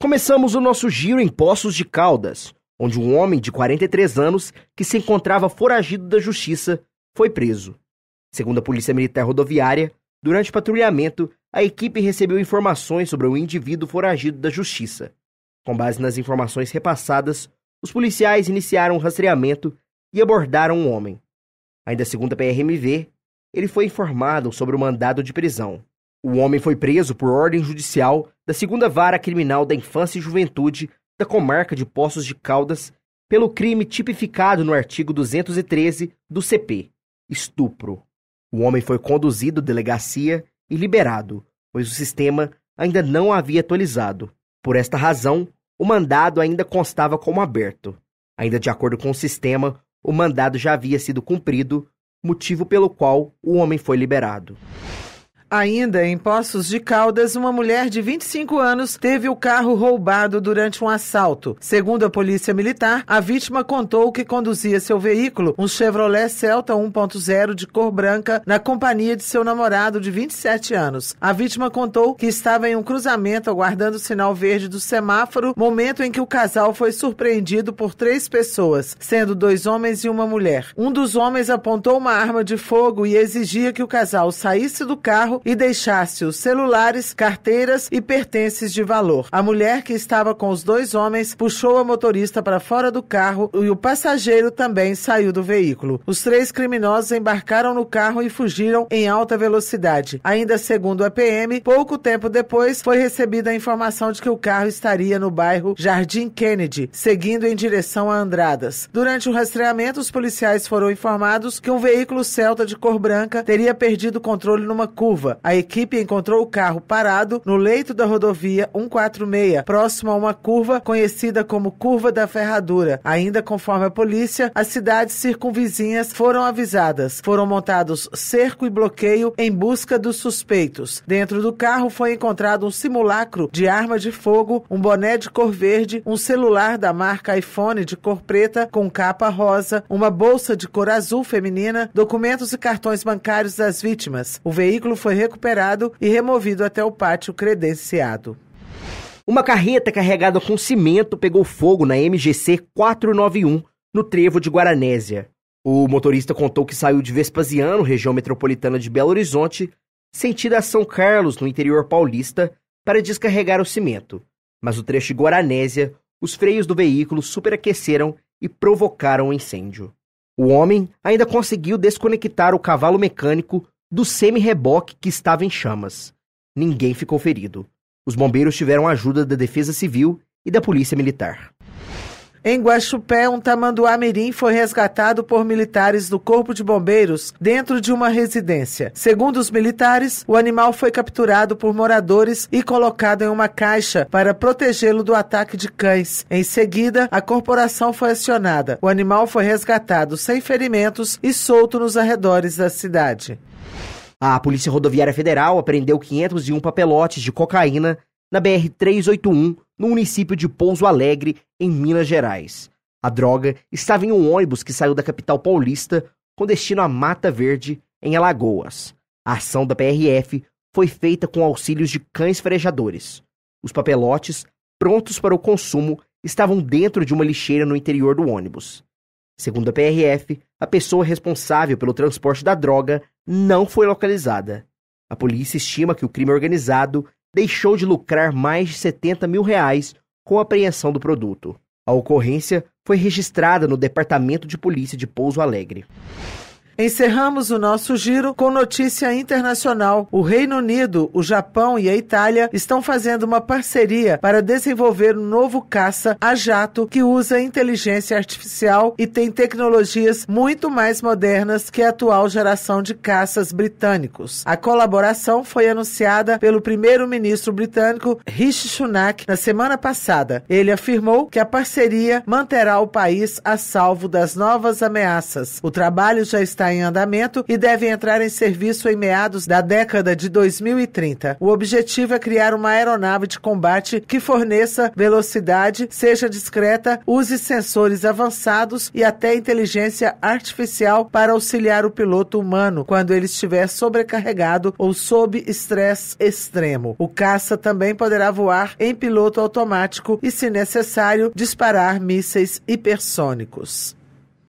Começamos o nosso giro em Poços de Caldas, onde um homem de 43 anos que se encontrava foragido da justiça foi preso. Segundo a Polícia Militar Rodoviária, durante o patrulhamento, a equipe recebeu informações sobre o um indivíduo foragido da justiça. Com base nas informações repassadas, os policiais iniciaram o um rastreamento e abordaram o um homem. Ainda segundo a PRMV, ele foi informado sobre o mandado de prisão. O homem foi preso por ordem judicial da segunda vara criminal da infância e juventude da comarca de Poços de Caldas pelo crime tipificado no artigo 213 do CP, estupro. O homem foi conduzido à delegacia e liberado, pois o sistema ainda não havia atualizado. Por esta razão, o mandado ainda constava como aberto. Ainda de acordo com o sistema, o mandado já havia sido cumprido, motivo pelo qual o homem foi liberado. Ainda em Poços de Caldas, uma mulher de 25 anos teve o carro roubado durante um assalto. Segundo a Polícia Militar, a vítima contou que conduzia seu veículo, um Chevrolet Celta 1.0 de cor branca, na companhia de seu namorado de 27 anos. A vítima contou que estava em um cruzamento aguardando o sinal verde do semáforo, momento em que o casal foi surpreendido por três pessoas, sendo dois homens e uma mulher. Um dos homens apontou uma arma de fogo e exigia que o casal saísse do carro e deixasse os celulares, carteiras e pertences de valor. A mulher que estava com os dois homens puxou a motorista para fora do carro e o passageiro também saiu do veículo. Os três criminosos embarcaram no carro e fugiram em alta velocidade. Ainda segundo a PM, pouco tempo depois foi recebida a informação de que o carro estaria no bairro Jardim Kennedy, seguindo em direção a Andradas. Durante o rastreamento, os policiais foram informados que um veículo Celta de cor branca teria perdido o controle numa curva chuva. A equipe encontrou o carro parado no leito da rodovia 146, próximo a uma curva conhecida como Curva da Ferradura. Ainda conforme a polícia, as cidades circunvizinhas foram avisadas. Foram montados cerco e bloqueio em busca dos suspeitos. Dentro do carro foi encontrado um simulacro de arma de fogo, um boné de cor verde, um celular da marca iPhone de cor preta com capa rosa, uma bolsa de cor azul feminina, documentos e cartões bancários das vítimas. O veículo foi recuperado e removido até o pátio credenciado. Uma carreta carregada com cimento pegou fogo na MGC 491, no trevo de Guaranésia. O motorista contou que saiu de Vespasiano, região metropolitana de Belo Horizonte, sentido a São Carlos, no interior paulista, para descarregar o cimento. Mas no trecho de Guaranésia, os freios do veículo superaqueceram e provocaram o um incêndio. O homem ainda conseguiu desconectar o cavalo mecânico do semi-reboque que estava em chamas. Ninguém ficou ferido. Os bombeiros tiveram ajuda da Defesa Civil e da Polícia Militar. Em Guaxupé, um tamanduá mirim foi resgatado por militares do Corpo de Bombeiros dentro de uma residência. Segundo os militares, o animal foi capturado por moradores e colocado em uma caixa para protegê-lo do ataque de cães. Em seguida, a corporação foi acionada. O animal foi resgatado sem ferimentos e solto nos arredores da cidade. A Polícia Rodoviária Federal apreendeu 501 papelotes de cocaína na BR-381, no município de Pouso Alegre, em Minas Gerais. A droga estava em um ônibus que saiu da capital paulista com destino a Mata Verde, em Alagoas. A ação da PRF foi feita com auxílios de cães farejadores. Os papelotes, prontos para o consumo, estavam dentro de uma lixeira no interior do ônibus. Segundo a PRF, a pessoa responsável pelo transporte da droga não foi localizada. A polícia estima que o crime organizado deixou de lucrar mais de 70 mil reais com a apreensão do produto. A ocorrência foi registrada no Departamento de Polícia de Pouso Alegre. Encerramos o nosso giro com notícia internacional. O Reino Unido, o Japão e a Itália estão fazendo uma parceria para desenvolver um novo caça a jato que usa inteligência artificial e tem tecnologias muito mais modernas que a atual geração de caças britânicos. A colaboração foi anunciada pelo primeiro-ministro britânico Rishi Sunak na semana passada. Ele afirmou que a parceria manterá o país a salvo das novas ameaças. O trabalho já está em andamento e deve entrar em serviço em meados da década de 2030. O objetivo é criar uma aeronave de combate que forneça velocidade, seja discreta, use sensores avançados e até inteligência artificial para auxiliar o piloto humano quando ele estiver sobrecarregado ou sob estresse extremo. O caça também poderá voar em piloto automático e, se necessário, disparar mísseis hipersônicos.